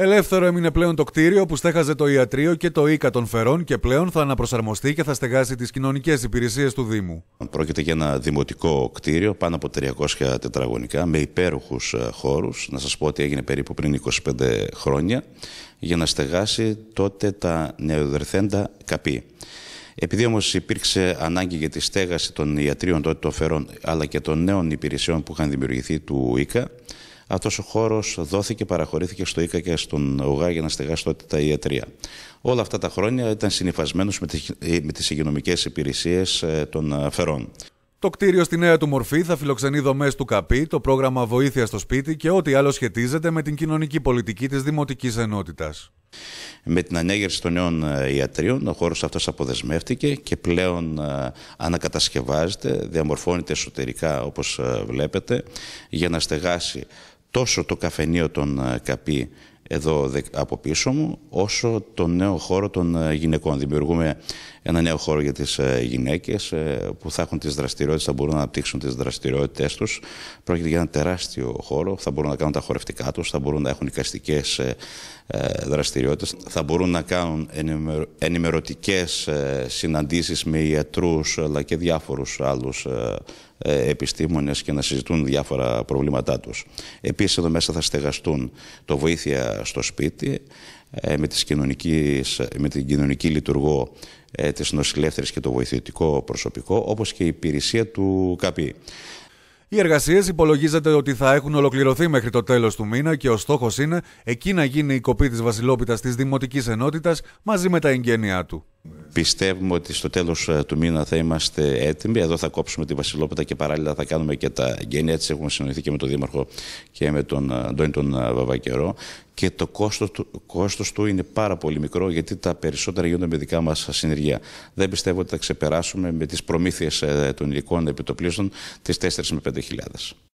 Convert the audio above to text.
Ελεύθερο έμεινε πλέον το κτίριο που στέχαζε το ιατρείο και το Ίκα των φερών και πλέον θα αναπροσαρμοστεί και θα στεγάσει τις κοινωνικές υπηρεσίες του Δήμου. Πρόκειται για ένα δημοτικό κτίριο πάνω από 300 τετραγωνικά με υπέροχους ε, χώρους. Να σας πω ότι έγινε περίπου πριν 25 χρόνια για να στεγάσει τότε τα νεοδερθέντα καπή. Επειδή όμως υπήρξε ανάγκη για τη στέγαση των Ιατρείων τότε των φερών αλλά και των νέων υπηρεσιών που είχαν δημιουργηθεί του ΙΚΑ, αυτός ο χώρος δόθηκε, παραχωρήθηκε στο ΙΚΑ και στον ΟΓΑ για να στεγάσει τότε τα ιατρία. Όλα αυτά τα χρόνια ήταν συνειφασμένος με τις υγειονομικές υπηρεσίες ε, των ε, φερών. Το κτίριο στη νέα του μορφή θα φιλοξενεί δομές του ΚΑΠΗ, το πρόγραμμα Βοήθεια στο Σπίτι και ό,τι άλλο σχετίζεται με την κοινωνική πολιτική της Δημοτικής Ενότητας. Με την ανέγερση των νέων ε, ιατρίων, ο χώρος αυτός αποδεσμεύτηκε και πλέον ανακατασκευάζεται, διαμορφώνεται εσωτερικά όπως βλέπετε, για να στεγάσει τόσο το καφενείο των ε, Καπή εδώ από πίσω μου, όσο το νέο χώρο των ε, γυναικών. Δημιουργούμε ένα νέο χώρο για τις ε, γυναίκες ε, που θα έχουν τις δραστηριότητες, θα μπορούν να αναπτύξουν τις δραστηριότητες τους. Πρόκειται για ένα τεράστιο χώρο, θα μπορούν να κάνουν τα χορευτικά τους, θα μπορούν να έχουν οικαστικές δραστηριότητες, θα μπορούν να κάνουν ενημερωτικές συναντήσεις με ιατρούς αλλά και διάφορους άλλους επιστήμονες και να συζητούν διάφορα προβλήματά τους. Επίσης εδώ μέσα θα στεγαστούν το βοήθεια στο σπίτι ε, με, τις με την κοινωνική λειτουργό ε, της νοσηλεύθερης και το βοηθητικό προσωπικό όπως και η υπηρεσία του ΚΑΠΗ. Οι εργασίες υπολογίζεται ότι θα έχουν ολοκληρωθεί μέχρι το τέλος του μήνα και ο στόχος είναι εκεί να γίνει η κοπή της Βασιλόπιτας της Δημοτικής Ενότητας μαζί με τα εγγένειά του. Πιστεύουμε ότι στο τέλος ε, του μήνα θα είμαστε έτοιμοι. Εδώ θα κόψουμε τη Βασιλόπουτα και παράλληλα θα κάνουμε και τα γκένια. Έτσι Έχουμε συνοηθεί και με τον Δήμαρχο και με τον ε, Αντώνη τον ε, Βαβακερό. Και το κόστος του, κόστος του είναι πάρα πολύ μικρό γιατί τα περισσότερα γίνονται με δικά μας συνεργεία. Δεν πιστεύω ότι θα ξεπεράσουμε με τις προμήθειες των υλικών επιτοπλίστων τις 4 με 5.000.